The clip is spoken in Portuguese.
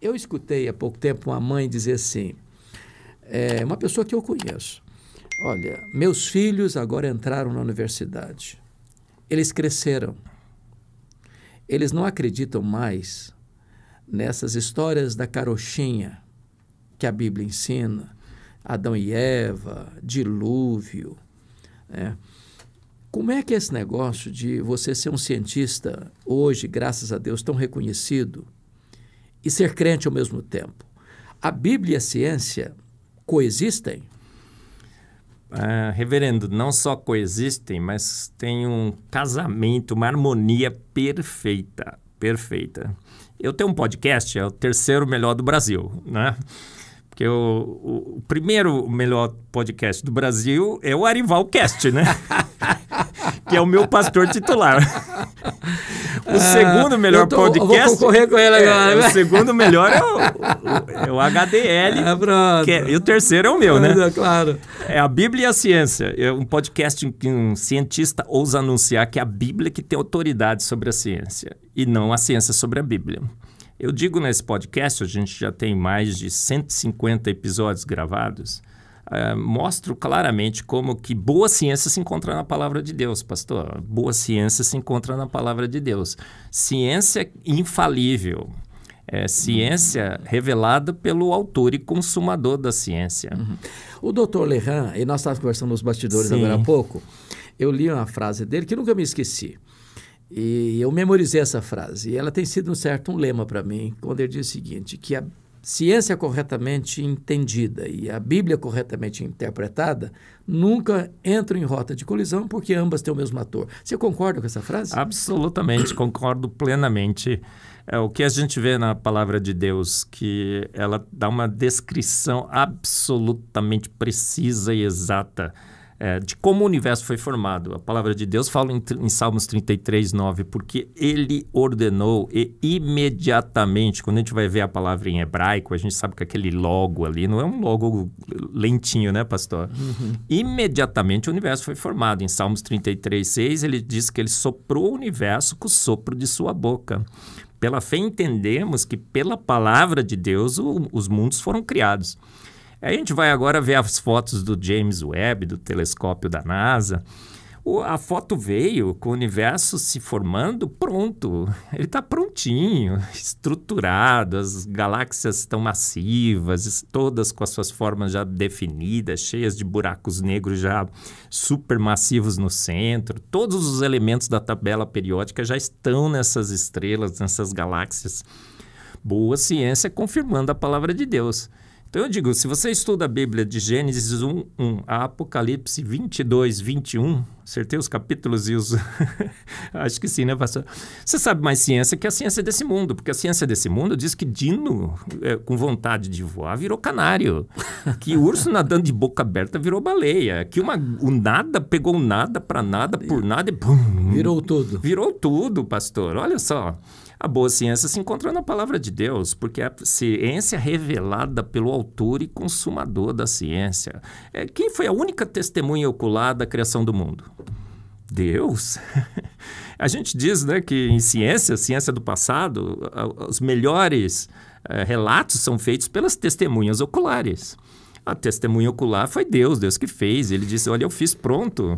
Eu escutei há pouco tempo uma mãe dizer assim, é, uma pessoa que eu conheço, olha, meus filhos agora entraram na universidade, eles cresceram, eles não acreditam mais nessas histórias da carochinha que a Bíblia ensina, Adão e Eva, dilúvio, né? Como é que é esse negócio de você ser um cientista hoje, graças a Deus, tão reconhecido, e ser crente ao mesmo tempo. A Bíblia e a ciência coexistem? Uh, reverendo, não só coexistem, mas tem um casamento, uma harmonia perfeita. Perfeita. Eu tenho um podcast, é o terceiro melhor do Brasil, né? Porque o, o, o primeiro melhor podcast do Brasil é o Arivalcast né? que é o meu pastor titular. O segundo ah, melhor eu tô, podcast. Eu vou concorrer com ele agora. É, o né? segundo melhor é o, é o HDL. É, pronto. É, e o terceiro é o meu, pronto, né? É, claro. É a Bíblia e a Ciência. É um podcast em que um cientista ousa anunciar que é a Bíblia que tem autoridade sobre a ciência e não a ciência sobre a Bíblia. Eu digo nesse podcast, a gente já tem mais de 150 episódios gravados é, mostro claramente como que boa ciência se encontra na palavra de Deus, pastor. Boa ciência se encontra na palavra de Deus. Ciência infalível. É, ciência revelada pelo autor e consumador da ciência. Uhum. O doutor Lehan, e nós estávamos conversando nos bastidores Sim. agora há pouco, eu li uma frase dele que nunca me esqueci. E eu memorizei essa frase. E ela tem sido um certo um lema para mim, quando ele diz o seguinte, que a ciência corretamente entendida e a Bíblia corretamente interpretada nunca entram em rota de colisão porque ambas têm o mesmo ator. Você concorda com essa frase? Absolutamente, concordo plenamente. É, o que a gente vê na palavra de Deus, que ela dá uma descrição absolutamente precisa e exata é, de como o universo foi formado. A palavra de Deus fala em, em Salmos 33, 9, porque ele ordenou e imediatamente, quando a gente vai ver a palavra em hebraico, a gente sabe que aquele logo ali não é um logo lentinho, né, pastor? Uhum. Imediatamente o universo foi formado. Em Salmos 33, 6, ele diz que ele soprou o universo com o sopro de sua boca. Pela fé entendemos que pela palavra de Deus o, os mundos foram criados. A gente vai agora ver as fotos do James Webb, do telescópio da NASA. O, a foto veio com o universo se formando pronto. Ele está prontinho, estruturado, as galáxias estão massivas, todas com as suas formas já definidas, cheias de buracos negros já supermassivos no centro. Todos os elementos da tabela periódica já estão nessas estrelas, nessas galáxias. Boa ciência confirmando a palavra de Deus. Então eu digo, se você estuda a Bíblia de Gênesis 1, 1 a Apocalipse 22, 21, acertei os capítulos e os. Acho que sim, né, pastor? Você sabe mais ciência que a ciência desse mundo, porque a ciência desse mundo diz que Dino, é, com vontade de voar, virou canário. Que urso nadando de boca aberta virou baleia. Que uma, o nada pegou nada para nada, por nada e. Bum, virou tudo. Virou tudo, pastor. Olha só. A boa ciência se encontra na palavra de Deus, porque é a ciência é revelada pelo autor e consumador da ciência. É, quem foi a única testemunha ocular da criação do mundo? Deus. a gente diz né, que em ciência, ciência do passado, os melhores é, relatos são feitos pelas testemunhas oculares. A testemunha ocular foi Deus, Deus que fez. Ele disse: Olha, eu fiz pronto,